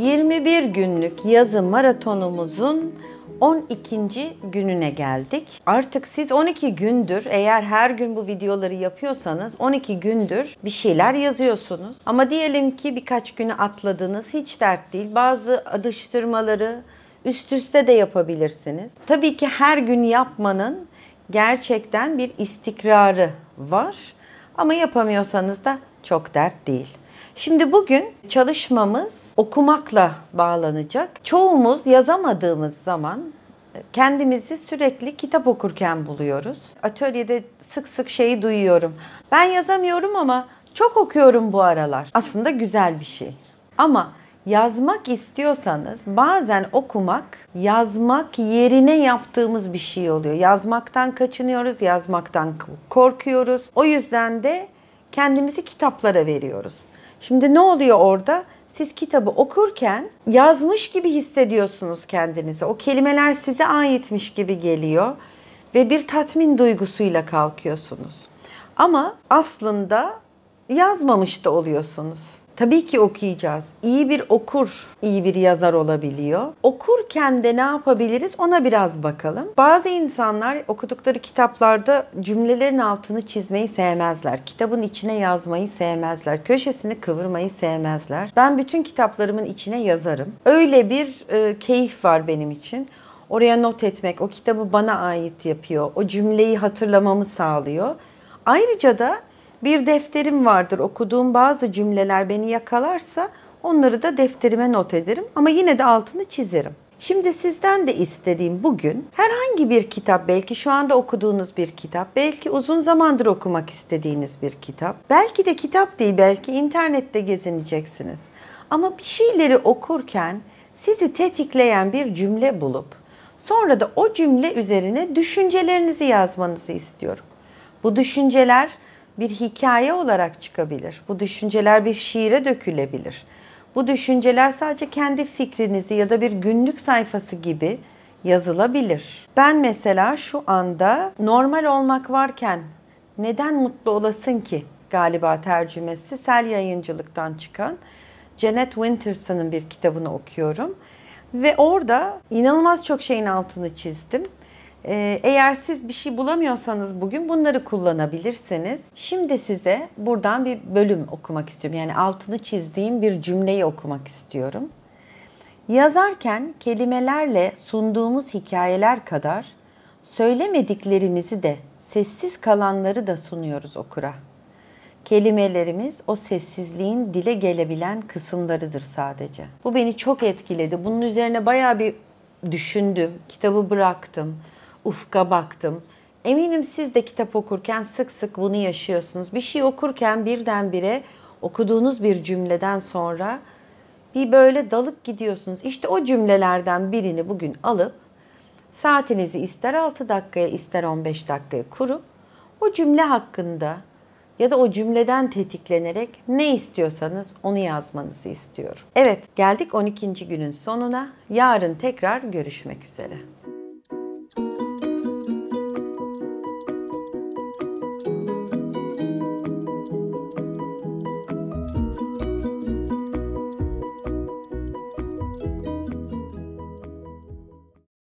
21 günlük yazı maratonumuzun 12. gününe geldik. Artık siz 12 gündür eğer her gün bu videoları yapıyorsanız 12 gündür bir şeyler yazıyorsunuz. Ama diyelim ki birkaç günü atladınız hiç dert değil. Bazı adıştırmaları üst üste de yapabilirsiniz. Tabii ki her gün yapmanın gerçekten bir istikrarı var. Ama yapamıyorsanız da çok dert değil. Şimdi bugün çalışmamız okumakla bağlanacak. Çoğumuz yazamadığımız zaman kendimizi sürekli kitap okurken buluyoruz. Atölyede sık sık şeyi duyuyorum. Ben yazamıyorum ama çok okuyorum bu aralar. Aslında güzel bir şey. Ama yazmak istiyorsanız bazen okumak yazmak yerine yaptığımız bir şey oluyor. Yazmaktan kaçınıyoruz, yazmaktan korkuyoruz. O yüzden de kendimizi kitaplara veriyoruz. Şimdi ne oluyor orada? Siz kitabı okurken yazmış gibi hissediyorsunuz kendinizi. O kelimeler size aitmiş gibi geliyor ve bir tatmin duygusuyla kalkıyorsunuz. Ama aslında yazmamış da oluyorsunuz. Tabii ki okuyacağız. İyi bir okur, iyi bir yazar olabiliyor. Okurken de ne yapabiliriz ona biraz bakalım. Bazı insanlar okudukları kitaplarda cümlelerin altını çizmeyi sevmezler. Kitabın içine yazmayı sevmezler. Köşesini kıvırmayı sevmezler. Ben bütün kitaplarımın içine yazarım. Öyle bir e, keyif var benim için oraya not etmek, o kitabı bana ait yapıyor, o cümleyi hatırlamamı sağlıyor. Ayrıca da bir defterim vardır. Okuduğum bazı cümleler beni yakalarsa onları da defterime not ederim ama yine de altını çizerim. Şimdi sizden de istediğim bugün herhangi bir kitap, belki şu anda okuduğunuz bir kitap, belki uzun zamandır okumak istediğiniz bir kitap, belki de kitap değil, belki internette gezineceksiniz. Ama bir şeyleri okurken sizi tetikleyen bir cümle bulup sonra da o cümle üzerine düşüncelerinizi yazmanızı istiyorum. Bu düşünceler bir hikaye olarak çıkabilir. Bu düşünceler bir şiire dökülebilir. Bu düşünceler sadece kendi fikrinizi ya da bir günlük sayfası gibi yazılabilir. Ben mesela şu anda normal olmak varken neden mutlu olasın ki galiba tercümesi Sel Yayıncılık'tan çıkan Janet Winterson'ın bir kitabını okuyorum. Ve orada inanılmaz çok şeyin altını çizdim. Ee, eğer siz bir şey bulamıyorsanız bugün bunları kullanabilirsiniz. Şimdi size buradan bir bölüm okumak istiyorum. Yani altını çizdiğim bir cümleyi okumak istiyorum. Yazarken kelimelerle sunduğumuz hikayeler kadar söylemediklerimizi de sessiz kalanları da sunuyoruz okura. Kelimelerimiz o sessizliğin dile gelebilen kısımlarıdır sadece. Bu beni çok etkiledi. Bunun üzerine bayağı bir düşündüm. Kitabı bıraktım ufka baktım. Eminim siz de kitap okurken sık sık bunu yaşıyorsunuz. Bir şey okurken birdenbire okuduğunuz bir cümleden sonra bir böyle dalıp gidiyorsunuz. İşte o cümlelerden birini bugün alıp saatinizi ister 6 dakikaya ister 15 dakikaya kurup o cümle hakkında ya da o cümleden tetiklenerek ne istiyorsanız onu yazmanızı istiyorum. Evet, geldik 12. günün sonuna. Yarın tekrar görüşmek üzere.